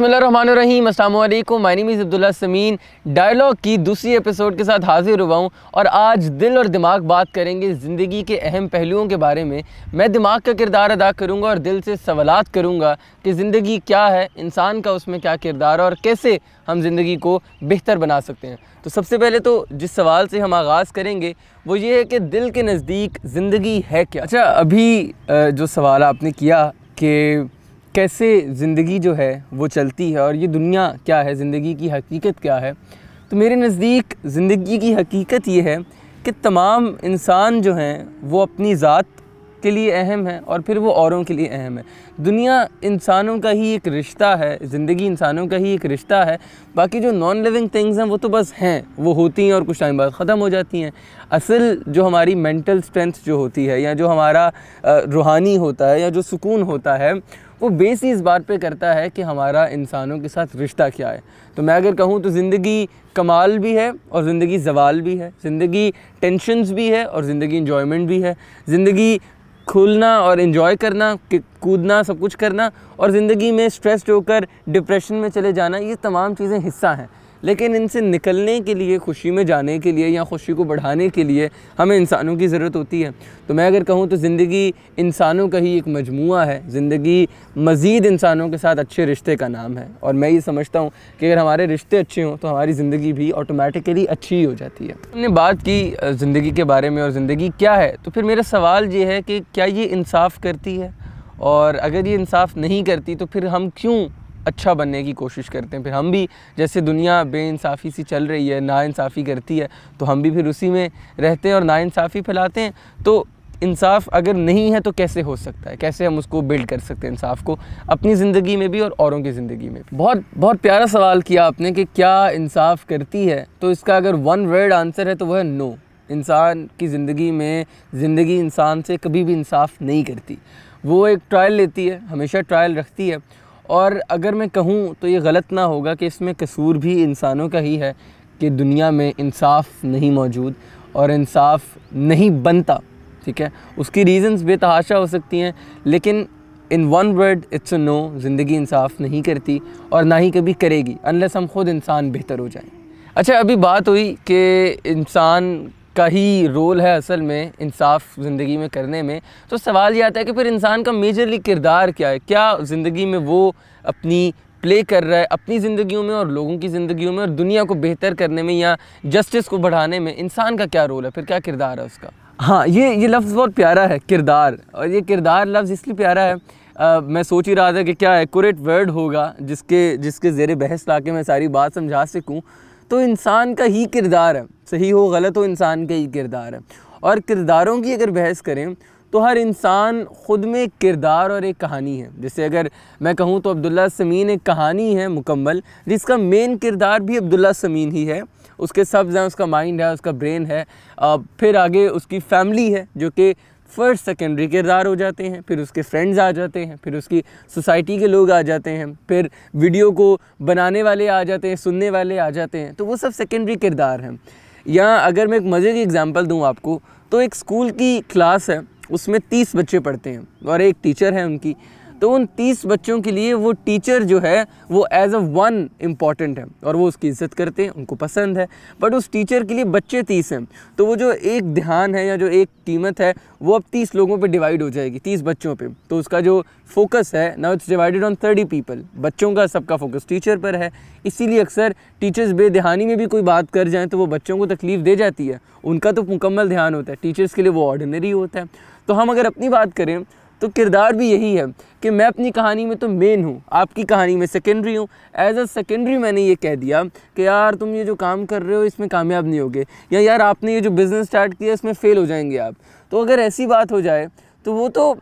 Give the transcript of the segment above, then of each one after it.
बसमीम अल्लाम my name is Abdullah Sameen dialogue की दूसरी एपिसोड के साथ हाज़िर हुआ हूँ और आज दिल और दिमाग बात करेंगे ज़िंदगी के अहम पहलुओं के बारे में मैं दिमाग का किरदार अदा करूँगा और दिल से सवाल करूँगा कि ज़िंदगी क्या है इंसान का उसमें क्या किरदार है और कैसे हम ज़िंदगी को बेहतर बना सकते हैं तो सबसे पहले तो जिस सवाल से हम आगाज़ करेंगे वो ये है कि दिल के नज़दीक ज़िंदगी है क्या अच्छा अभी जो सवाल आपने किया कि कैसे ज़िंदगी जो है वो चलती है और ये दुनिया क्या है ज़िंदगी की हकीकत क्या है तो मेरे नज़दीक ज़िंदगी की हकीकत ये है कि तमाम इंसान जो हैं वो अपनी ज़ात के लिए अहम है और फिर वो औरों के लिए अहम है दुनिया इंसानों का ही एक रिश्ता है ज़िंदगी इंसानों का ही एक रिश्ता है बाकी जो नॉन लिविंग थिंग्स हैं वो तो बस हैं वो होती हैं और कुछ टाइम बाद ख़त्म हो जाती हैं असल जो हमारी मेंटल स्ट्रेंथ जो होती है या जो हमारा रूहानी होता है या जो सुकून होता है वो बेस ही इस बात पे करता है कि हमारा इंसानों के साथ रिश्ता क्या है तो मैं अगर कहूँ तो ज़िंदगी कमाल भी है और ज़िंदगी जवाल भी है ज़िंदगी टेंशनस भी है और ज़िंदगी इन्जॉयमेंट भी है ज़िंदगी खुलना और इन्जॉय करना कूदना सब कुछ करना और ज़िंदगी में स्ट्रेस्ड होकर डिप्रेशन में चले जाना ये तमाम चीज़ें हिस्सा हैं लेकिन इनसे निकलने के लिए खुशी में जाने के लिए या खुशी को बढ़ाने के लिए हमें इंसानों की ज़रूरत होती है तो मैं अगर कहूँ तो ज़िंदगी इंसानों का ही एक मजमु है ज़िंदगी मज़ीद इंसानों के साथ अच्छे रिश्ते का नाम है और मैं ये समझता हूँ कि अगर हमारे रिश्ते अच्छे हों तो हमारी ज़िंदगी भी ऑटोमेटिकली अच्छी हो जाती है हमने बात की ज़िंदगी के बारे में और ज़िंदगी क्या है तो फिर मेरा सवाल ये है कि क्या ये इंसाफ करती है और अगर ये इंसाफ नहीं करती तो फिर हम क्यों अच्छा बनने की कोशिश करते हैं फिर हम भी जैसे दुनिया बेइंसाफ़ी सी चल रही है नाानसाफ़ी करती है तो हम भी फिर उसी में रहते हैं और नाानसाफ़ी फैलाते हैं तो इंसाफ अगर नहीं है तो कैसे हो सकता है कैसे हम उसको बिल्ड कर सकते हैं इंसाफ को अपनी ज़िंदगी में भी और औरों की ज़िंदगी में भी बहुत बहुत प्यारा सवाल किया आपने कि क्या इंसाफ करती है तो इसका अगर वन वर्ड आंसर है तो वह है नो इंसान की ज़िंदगी में ज़िंदगी इंसान से कभी भी इंसाफ नहीं करती वो एक ट्रायल लेती है हमेशा ट्रायल रखती है और अगर मैं कहूँ तो ये गलत ना होगा कि इसमें कसूर भी इंसानों का ही है कि दुनिया में इंसाफ नहीं मौजूद और इंसाफ नहीं बनता ठीक है उसकी रीज़न्स बेतहाशा हो सकती हैं लेकिन in one word it's no ज़िंदगी इंसाफ नहीं करती और ना ही कभी करेगी अनलेस हम ख़ुद इंसान बेहतर हो जाए अच्छा अभी बात हुई कि इंसान का ही रोल है असल में इंसाफ ज़िंदगी में करने में तो सवाल ये आता है कि फिर इंसान का मेजरली किरदार क्या है क्या ज़िंदगी में वो अपनी प्ले कर रहा है अपनी ज़िंदगियों में और लोगों की ज़िंदगियों में और दुनिया को बेहतर करने में या जस्टिस को बढ़ाने में इंसान का क्या रोल है फिर क्या किरदार है उसका हाँ ये ये लफ्ज़ बहुत प्यारा है किरदार और ये किरदार लफ्ज़ इसलिए प्यारा है आ, मैं सोच ही रहा था कि क्या एकट वर्ड होगा जिसके जिसके ज़ेर बहस ला मैं सारी बात समझा सकूँ तो इंसान का ही किरदार है सही हो गलत हो इंसान का ही किरदार है और किरदारों की अगर बहस करें तो हर इंसान ख़ुद में एक किरदार और एक कहानी है जैसे अगर मैं कहूँ तो अब्दुल्ला समीन एक कहानी है मुकम्मल जिसका मेन किरदार भी अब्दुल्ला समीन ही है उसके सब्ज़ हैं उसका माइंड है उसका ब्रेन है फिर आगे उसकी फैमिली है जो कि फर्स्ट सेकेंडरी किरदार हो जाते हैं फिर उसके फ्रेंड्स आ जाते हैं फिर उसकी सोसाइटी के लोग आ जाते हैं फिर वीडियो को बनाने वाले आ जाते हैं सुनने वाले आ जाते हैं तो वो सब सेकेंडरी किरदार हैं या अगर मैं एक मज़े की एग्ज़ाम्पल दूँ आपको तो एक स्कूल की क्लास है उसमें तीस बच्चे पढ़ते हैं और एक टीचर है उनकी तो उन तीस बच्चों के लिए वो टीचर जो है वो एज अ वन इम्पॉर्टेंट है और वो उसकी इज्जत करते हैं उनको पसंद है बट उस टीचर के लिए बच्चे तीस हैं तो वो जो एक ध्यान है या जो एक कीमत है वो अब तीस लोगों पर डिवाइड हो जाएगी तीस बच्चों पर तो उसका जो फोकस है now it's divided on thirty people बच्चों का सबका फोकस टीचर पर है इसीलिए अक्सर टीचर्स बेदहानी में भी कोई बात कर जाएँ तो वो बच्चों को तकलीफ़ दे जाती है उनका तो मुकम्मल ध्यान होता है टीचर्स के लिए वो ऑर्डिनरी होता है तो हम अगर अपनी बात करें तो किरदार भी यही है कि मैं अपनी कहानी में तो मेन हूँ आपकी कहानी में सेकेंडरी हूँ एज अ सेकेंडरी मैंने ये कह दिया कि यार तुम ये जो काम कर रहे हो इसमें कामयाब नहीं होगे या यार आपने ये जो बिज़नेस स्टार्ट किया इसमें फ़ेल हो जाएंगे आप तो अगर ऐसी बात हो जाए तो वो तो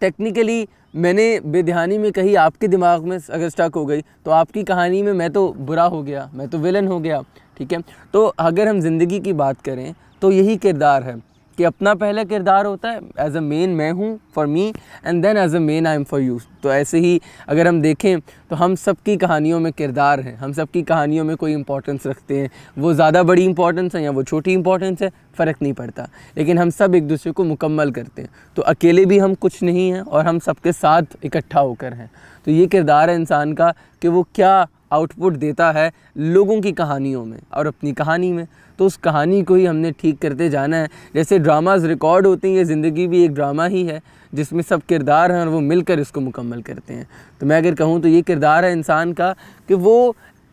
टेक्निकली मैंने बेध्यानी में कही आपके दिमाग में अगर स्टक हो गई तो आपकी कहानी में मैं तो बुरा हो गया मैं तो विलन हो गया ठीक है तो अगर हम ज़िंदगी की बात करें तो यही किरदार है कि अपना पहला किरदार होता है एज अ मेन मैं हूँ for me and then as a man I am for you तो ऐसे ही अगर हम देखें तो हम सब की कहानियों में किरदार हैं हम सब की कहानियों में कोई इंपॉर्टेंस रखते हैं वो ज़्यादा बड़ी इंपॉर्टेंस है या वो छोटी इंपॉर्टेंस है फ़र्क नहीं पड़ता लेकिन हम सब एक दूसरे को मुकम्मल करते हैं तो अकेले भी हम कुछ नहीं हैं और हम सबके साथ इकट्ठा होकर हैं तो ये किरदार है इंसान का कि वो क्या आउटपुट देता है लोगों की कहानियों में और अपनी कहानी में तो उस कहानी को ही हमने ठीक करते जाना है जैसे ड्रामाज रिकॉर्ड होते हैं ये ज़िंदगी भी एक ड्रामा ही है जिसमें सब किरदार हैं और वो मिलकर इसको मुकम्मल करते हैं तो मैं अगर कहूँ तो ये किरदार है इंसान का कि वो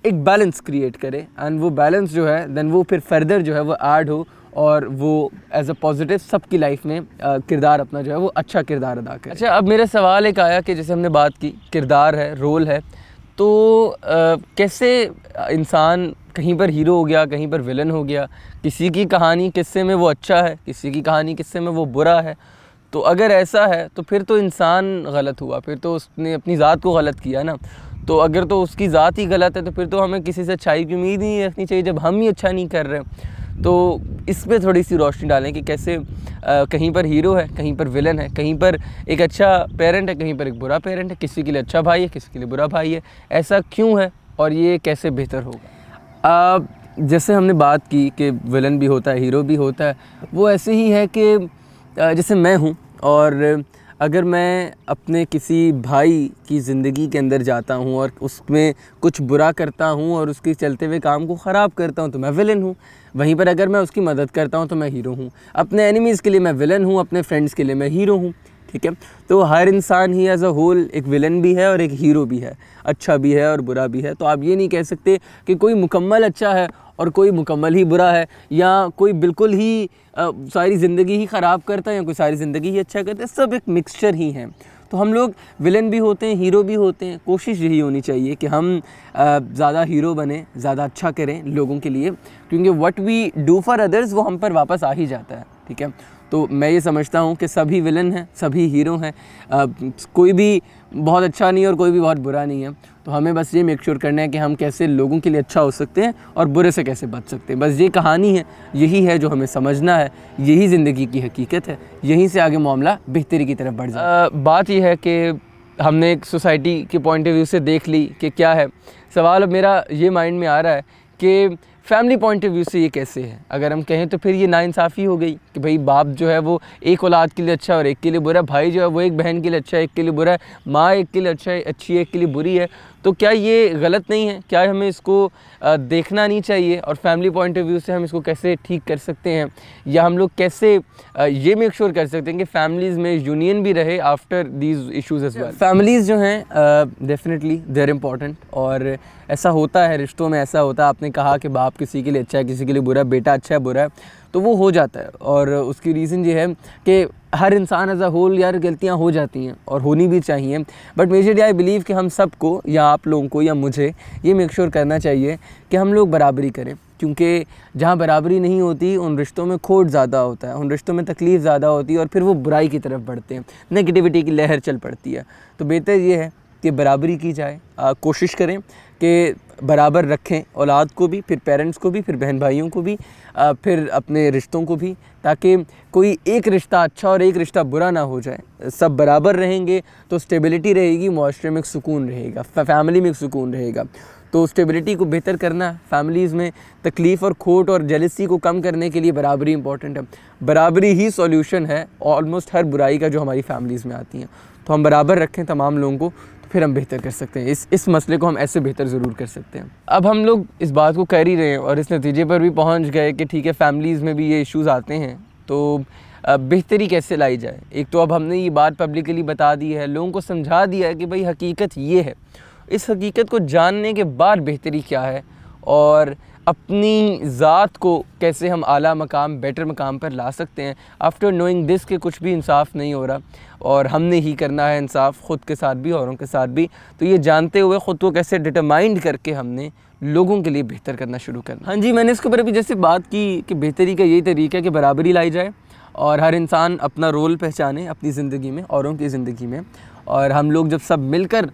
एक बैलेंस क्रिएट करे एंड वो बैलेंस जो है दैन वो फिर फर्दर जो है वो ऐड हो और वो एज अ पॉजिटिव सबकी लाइफ में किरदार अपना जो है वो अच्छा किरदार अदा करे अच्छा अब मेरा सवाल एक आया कि जैसे हमने बात की किरदार है रोल है तो आ, कैसे इंसान कहीं पर हीरो हो गया कहीं पर विलन हो गया किसी की कहानी किस्से में वो अच्छा है किसी की कहानी किस्से में वो बुरा है तो अगर ऐसा है तो फिर तो इंसान गलत हुआ फिर तो उसने अपनी ज़ात को गलत किया ना तो अगर तो उसकी ज़ात ही गलत है तो फिर तो हमें किसी से अच्छाई की उम्मीद नहीं रखनी चाहिए जब हम ही अच्छा नहीं कर रहे तो इस पर थोड़ी सी रोशनी डालें कि कैसे आ, कहीं पर हीरो है कहीं पर विलन है कहीं पर एक अच्छा पेरेंट है कहीं पर एक बुरा पेरेंट है किसी के लिए अच्छा भाई है किसी के लिए बुरा भाई है ऐसा क्यों है और ये कैसे बेहतर होगा जैसे हमने बात की कि विलन भी होता है हीरो भी होता है वो ऐसे ही है कि जैसे मैं हूँ और अगर मैं अपने किसी भाई की ज़िंदगी के अंदर जाता हूँ और उसमें कुछ बुरा करता हूँ और उसके चलते हुए काम को ख़राब करता हूँ तो मैं विलन हूँ वहीं पर अगर मैं उसकी मदद करता हूँ तो मैं हीरो हूँ अपने एनिमीज़ के लिए मैं विलन हूँ अपने फ्रेंड्स के लिए मैं हीरो हूँ ठीक है तो हर इंसान ही एज अ होल एक विलन भी है और एक हीरो भी है अच्छा भी है और बुरा भी है तो आप ये नहीं कह सकते कि कोई मुकम्मल अच्छा है और कोई मुकम्मल ही बुरा है या कोई बिल्कुल ही आ, सारी ज़िंदगी ही ख़राब करता है या कोई सारी ज़िंदगी ही अच्छा करता है सब एक मिक्सचर ही हैं तो हम लोग विलन भी होते हैं हीरो भी होते हैं कोशिश यही होनी चाहिए कि हम ज़्यादा हीरो बने ज़्यादा अच्छा करें लोगों के लिए क्योंकि what we do for others वो हम पर वापस आ ही जाता है ठीक है तो मैं ये समझता हूँ कि सभी विलन हैं सभी हीरो हैं कोई भी बहुत अच्छा नहीं है और कोई भी बहुत बुरा नहीं है तो हमें बस ये मेक श्योर करना है कि हम कैसे लोगों के लिए अच्छा हो सकते हैं और बुरे से कैसे बच सकते हैं बस ये कहानी है यही है जो हमें समझना है यही ज़िंदगी की हकीकत है यहीं से आगे मामला बेहतरी की तरफ बढ़ जाए बात यह है कि हमने एक सोसाइटी के पॉइंट ऑफ व्यू से देख ली कि क्या है सवाल अब मेरा ये माइंड में आ रहा है कि फैमिली पॉइंट ऑफ व्यू से ये कैसे है अगर हम कहें तो फिर ये नाइंसाफ़ी हो गई कि भाई बाप जो है वो एक औलाद के लिए अच्छा और एक के लिए बुरा भाई जो है वो एक बहन के लिए अच्छा है एक के लिए बुरा है माँ एक के लिए अच्छा है अच्छी है एक के लिए बुरी है तो क्या ये गलत नहीं है क्या हमें इसको देखना नहीं चाहिए और फैमिली पॉइंट ऑफ व्यू से हम इसको कैसे ठीक कर सकते हैं या हम लोग कैसे ये मेक श्योर कर सकते हैं कि फैमिलीज़ में यूनियन भी रहे after these issues as well families जो हैं डेफिनेटली देर इम्पॉर्टेंट और ऐसा होता है रिश्तों में ऐसा होता है आपने कहा कि बाप किसी के लिए अच्छा है किसी के लिए बुरा बेटा अच्छा है बुरा है तो वो हो जाता है और उसकी रीज़न ये है कि हर इंसान एज अ होल यार गलतियाँ हो जाती हैं और होनी भी चाहिए बट मेजरली आई बिलीव कि हम सबको या आप लोगों को या मुझे ये मेक श्योर sure करना चाहिए कि हम लोग बराबरी करें क्योंकि जहाँ बराबरी नहीं होती उन रिश्तों में खोट ज़्यादा होता है उन रिश्तों में तकलीफ़ ज़्यादा होती है और फिर वो बुराई की तरफ बढ़ते हैं नेगेटिविटी की लहर चल पड़ती है तो बेहतर ये है कि बराबरी की जाए कोशिश करें कि बराबर रखें औलाद को भी फिर पेरेंट्स को भी फिर बहन भाइयों को भी फिर अपने रिश्तों को भी ताकि कोई एक रिश्ता अच्छा और एक रिश्ता बुरा ना हो जाए सब बराबर रहेंगे तो स्टेबिलिटी रहेगी माशरे में एक सुकून रहेगा फैमिली में एक सुकून रहेगा तो स्टेबिलिटी को बेहतर करना फैमिलीज़ में तकलीफ़ और खोट और जेलिसी को कम करने के लिए बराबरी इंपॉर्टेंट है बराबरी ही सॉल्यूशन है ऑलमोस्ट हर बुराई का जो हमारी फैमिलीज़ में आती हैं तो हम बराबर रखें तमाम लोगों को फिर हम बेहतर कर सकते हैं इस इस मसले को हम ऐसे बेहतर ज़रूर कर सकते हैं अब हम लोग इस बात को कर ही रहे हैं और इस नतीजे पर भी पहुंच गए कि ठीक है फैमिलीज़ में भी ये इश्यूज़ आते हैं तो बेहतरी कैसे लाई जाए एक तो अब हमने ये बात पब्लिकली बता दी है लोगों को समझा दिया है कि भाई हकीकत ये है इस हकीकत को जानने के बाद बेहतरी क्या है और अपनी ज़ात को कैसे हम आला मकाम बेटर मकाम पर ला सकते हैं आफ्टर नोइंग दिस के कुछ भी इंसाफ नहीं हो रहा और हमने ही करना है इंसाफ ख़ुद के साथ भी औरों के साथ भी तो ये जानते हुए ख़ुद को कैसे डिटरमाइंड करके हमने लोगों के लिए बेहतर करना शुरू करना हाँ जी मैंने इसके ऊपर अभी जैसे बात की कि बेहतरी का यही तरीका है कि बराबरी लाई जाए और हर इंसान अपना रोल पहचाने अपनी ज़िंदगी में औरों की ज़िंदगी में और हम लोग जब सब मिलकर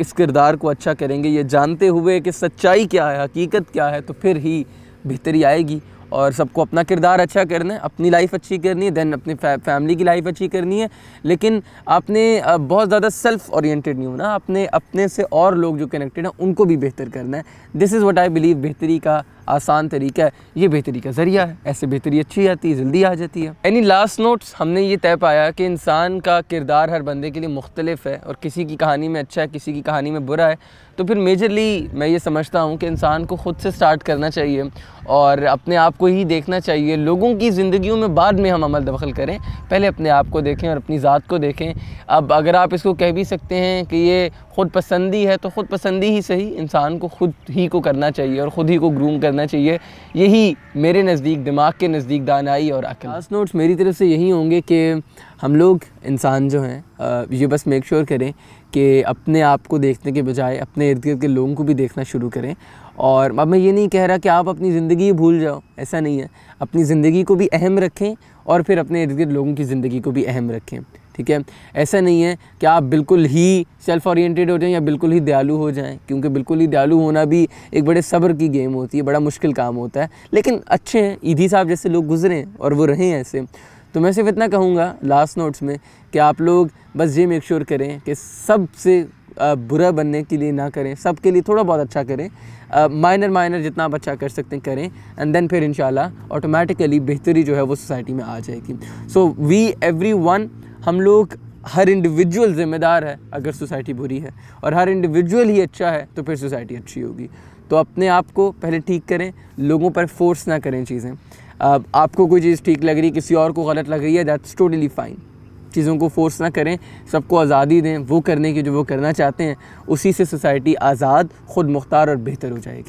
इस किरदार को अच्छा करेंगे ये जानते हुए कि सच्चाई क्या है हकीकत क्या है तो फिर ही बेहतरी आएगी और सबको अपना किरदार अच्छा करना है अपनी लाइफ अच्छी करनी है दैन अपनी फै, फैमिली की लाइफ अच्छी करनी है लेकिन आपने बहुत ज़्यादा सेल्फ ओरिएंटेड नहीं होना आपने अपने से और लोग जो कनेक्टेड हैं उनको भी बेहतर करना है this is what I believe बेहतरी का आसान तरीका है ये बेहतरी का ज़रिया है ऐसे बेहतरी अच्छी आती है जल्दी आ जाती है एनी लास्ट नोट्स हमने ये तय पाया कि इंसान का किरदार हर बंदे के लिए मुख्तलिफ है और किसी की कहानी में अच्छा है किसी की कहानी में बुरा है तो फिर मेजरली मैं ये समझता हूँ कि इंसान को ख़ुद से स्टार्ट करना चाहिए और अपने आप को ही देखना चाहिए लोगों की ज़िंदगी में बाद में हम अमल दखल करें पहले अपने आप को देखें और अपनी ज़ात को देखें अब अगर आप इसको कह भी सकते हैं कि ये खुद पसंदी है तो खुद पसंदी ही सही इंसान को खुद ही को करना चाहिए और ख़ुद ही को ग्रूम करना करना चाहिए यही मेरे नज़दीक दिमाग के नज़दीक दानाई और अकल लास्ट नोट्स मेरी तरफ से यही होंगे कि हम लोग इंसान जो हैं ये बस मेक श्योर sure करें कि अपने आप को देखने के बजाय अपने इर्द गिर्द के लोगों को भी देखना शुरू करें और अब मैं ये नहीं कह रहा कि आप अपनी ज़िंदगी भूल जाओ ऐसा नहीं है अपनी ज़िंदगी को भी अहम रखें और फिर अपने इर्द गिर्द लोगों की ज़िंदगी को भी अहम रखें ठीक है ऐसा नहीं है कि आप बिल्कुल ही सेल्फ ओरिएंटेड हो जाएं या बिल्कुल ही दयालु हो जाएं क्योंकि बिल्कुल ही दयालु होना भी एक बड़े सब्र की गेम होती है बड़ा मुश्किल काम होता है लेकिन अच्छे हैं ईदी साहब जैसे लोग गुजरे और वो रहें ऐसे तो मैं सिर्फ इतना कहूँगा लास्ट नोट्स में कि आप लोग बस ये मेक श्योर करें कि सबसे बुरा बनने के लिए ना करें सब के लिए थोड़ा बहुत अच्छा करें माइनर माइनर जितना आप अच्छा कर सकते हैं करें एंड देन फिर इन ऑटोमेटिकली बेहतरी जो है वो सोसाइटी में आ जाएगी सो वी एवरी वन हम लोग हर इंडिविजुअल ज़िम्मेदार है अगर सोसाइटी बुरी है और हर इंडिविजुअल ही अच्छा है तो फिर सोसाइटी अच्छी होगी तो अपने आप को पहले ठीक करें लोगों पर फोर्स ना करें चीज़ें आपको कोई चीज़ ठीक लग रही है किसी और को गलत लग रही है दैट्स टोटली फ़ाइन चीज़ों को फोर्स ना करें सबको आज़ादी दें वो करने की जो वो करना चाहते हैं उसी से सोसाइटी आज़ाद ख़ुद मुख्तार और बेहतर हो जाएगी